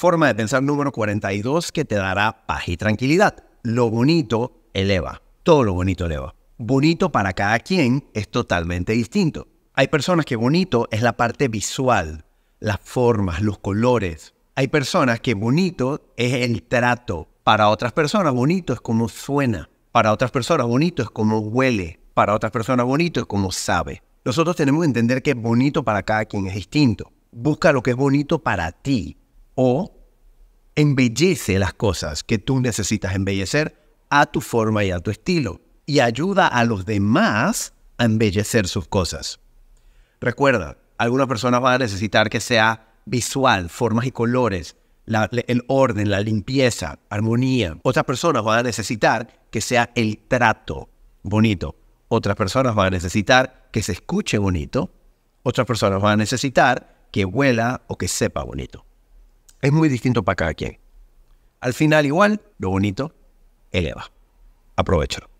Forma de pensar número 42 que te dará paz y tranquilidad. Lo bonito eleva. Todo lo bonito eleva. Bonito para cada quien es totalmente distinto. Hay personas que bonito es la parte visual, las formas, los colores. Hay personas que bonito es el trato. Para otras personas bonito es como suena. Para otras personas bonito es como huele. Para otras personas bonito es como sabe. Nosotros tenemos que entender que bonito para cada quien es distinto. Busca lo que es bonito para ti o embellece las cosas que tú necesitas embellecer a tu forma y a tu estilo y ayuda a los demás a embellecer sus cosas. Recuerda, algunas personas van a necesitar que sea visual, formas y colores, el orden, la limpieza, armonía. Otras personas van a necesitar que sea el trato bonito. Otras personas van a necesitar que se escuche bonito. Otras personas van a necesitar que huela o que sepa bonito es muy distinto para cada quien. Al final, igual, lo bonito eleva. Aprovechalo.